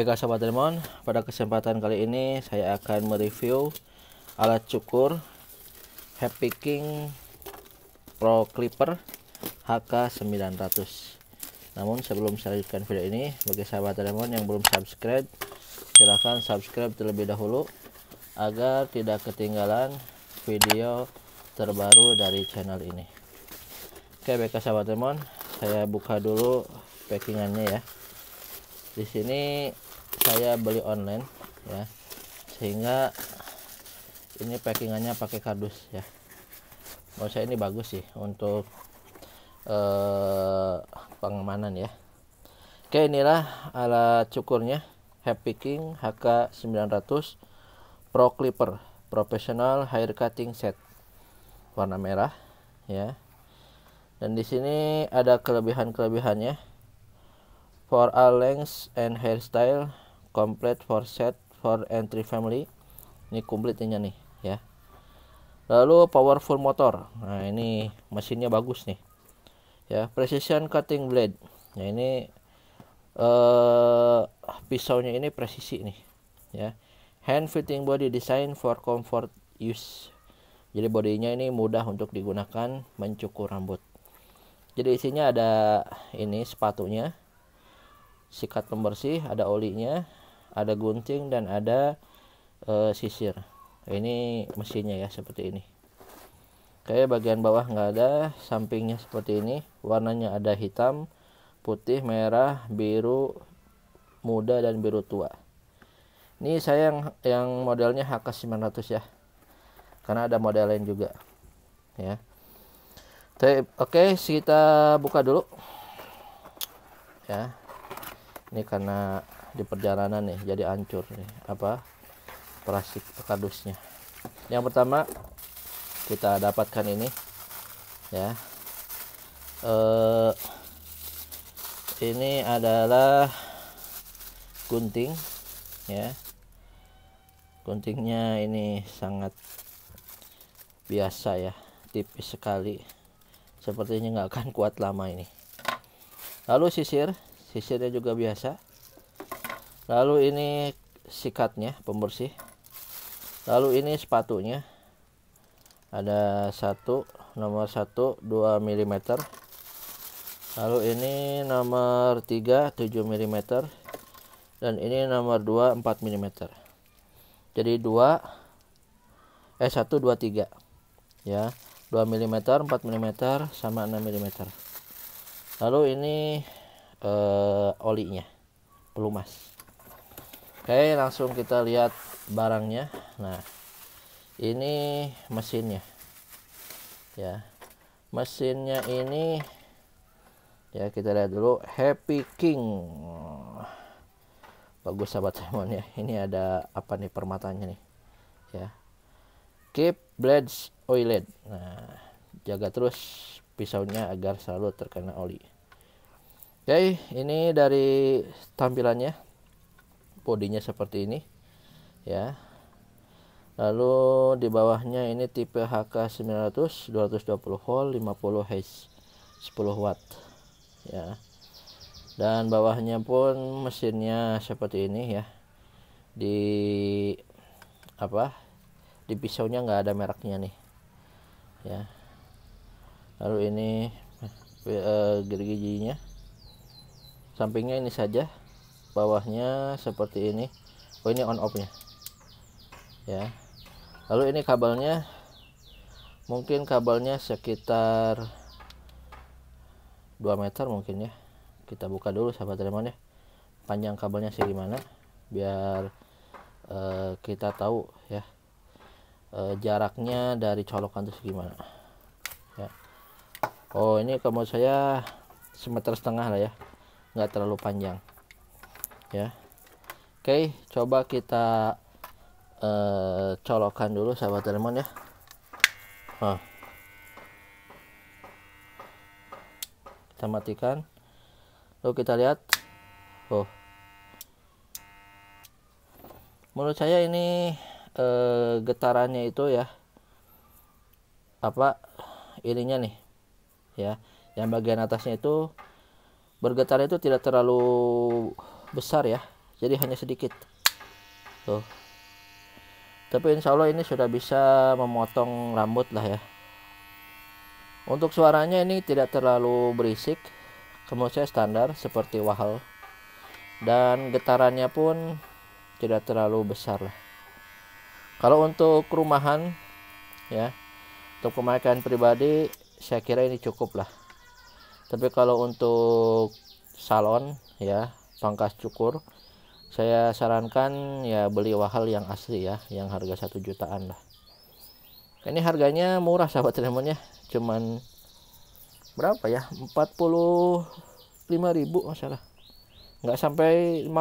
Baiklah sahabat Lemon, pada kesempatan kali ini saya akan mereview alat cukur Happy King Pro Clipper HK900 Namun sebelum saya lanjutkan video ini, bagi sahabat Lemon yang belum subscribe, silahkan subscribe terlebih dahulu agar tidak ketinggalan video terbaru dari channel ini. Oke, baiklah sahabat Lemon, saya buka dulu packingannya ya di sini saya beli online ya sehingga ini packingannya pakai kardus ya menurut saya ini bagus sih untuk eh, pengamanan ya oke inilah alat cukurnya happy king HK 900 Pro Clipper Professional Hair Cutting Set warna merah ya dan di sini ada kelebihan kelebihannya for all lengths and hairstyle complete for set for entry family ini komplitnya nih ya lalu powerful motor nah ini mesinnya bagus nih ya precision cutting blade nah ini eh pisaunya ini presisi nih ya hand fitting body design for comfort use jadi bodinya ini mudah untuk digunakan mencukur rambut jadi isinya ada ini sepatunya sikat pembersih ada olinya ada gunting dan ada e, sisir ini mesinnya ya seperti ini Kayak bagian bawah nggak ada sampingnya seperti ini warnanya ada hitam putih merah biru muda dan biru tua ini saya yang, yang modelnya HK 900 ya karena ada model lain juga ya oke kita buka dulu ya ini karena di perjalanan nih jadi hancur nih apa plastik kardusnya yang pertama kita dapatkan ini ya eh, ini adalah gunting ya guntingnya ini sangat biasa ya tipis sekali sepertinya nggak akan kuat lama ini lalu sisir sisirnya juga biasa lalu ini sikatnya pembersih lalu ini sepatunya ada satu nomor 1 2 mm lalu ini nomor 3 7 mm dan ini nomor 2 4 mm jadi 2 eh 1 2 3 ya 2 mm 4 mm sama 6 mm lalu ini uh, olinya pelumas oke langsung kita lihat barangnya nah ini mesinnya ya mesinnya ini ya kita lihat dulu Happy King bagus sahabat Simon ya ini ada apa nih permatanya nih ya keep blades oiled nah jaga terus pisaunya agar selalu terkena oli Oke, okay, ini dari tampilannya. Bodinya seperti ini. Ya. Lalu di bawahnya ini tipe HK 900 220 volt 50 Hz 10 watt. Ya. Dan bawahnya pun mesinnya seperti ini ya. Di apa? Di pisaunya nggak ada mereknya nih. Ya. Lalu ini gergijinya. Eh, Gigi sampingnya ini saja bawahnya seperti ini oh ini on off nya ya lalu ini kabelnya mungkin kabelnya sekitar 2 meter mungkin ya kita buka dulu sahabat teman ya panjang kabelnya segimana biar uh, kita tahu ya uh, jaraknya dari colokan itu segimana ya Oh ini kamu saya semeter setengah lah ya nggak terlalu panjang ya oke coba kita uh, eh, colokan dulu sahabat lemon ya huh. kita matikan lalu kita lihat oh menurut saya ini uh, getarannya itu ya apa ininya nih ya yang bagian atasnya itu Bergetarnya itu tidak terlalu besar ya jadi hanya sedikit tuh tapi insya Allah ini sudah bisa memotong rambut lah ya untuk suaranya ini tidak terlalu berisik menurut saya standar seperti wahal dan getarannya pun tidak terlalu besar lah kalau untuk rumahan ya untuk pemakaian pribadi saya kira ini cukup lah tapi kalau untuk salon ya pangkas cukur saya sarankan ya beli wahal yang asli ya yang harga satu jutaan lah ini harganya murah sahabat teman ya cuman berapa ya 45.000 masalah nggak sampai 50.000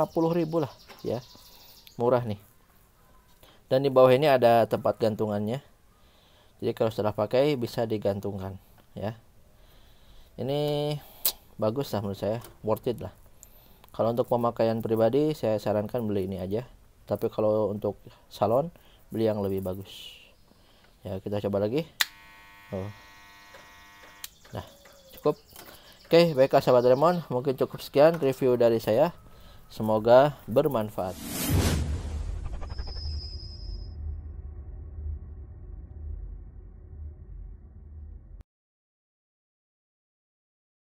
lah ya murah nih dan di bawah ini ada tempat gantungannya jadi kalau sudah pakai bisa digantungkan ya ini bagus lah menurut saya worth it lah kalau untuk pemakaian pribadi saya sarankan beli ini aja tapi kalau untuk salon beli yang lebih bagus ya kita coba lagi oh. nah cukup oke baiklah sahabat lemon mungkin cukup sekian review dari saya semoga bermanfaat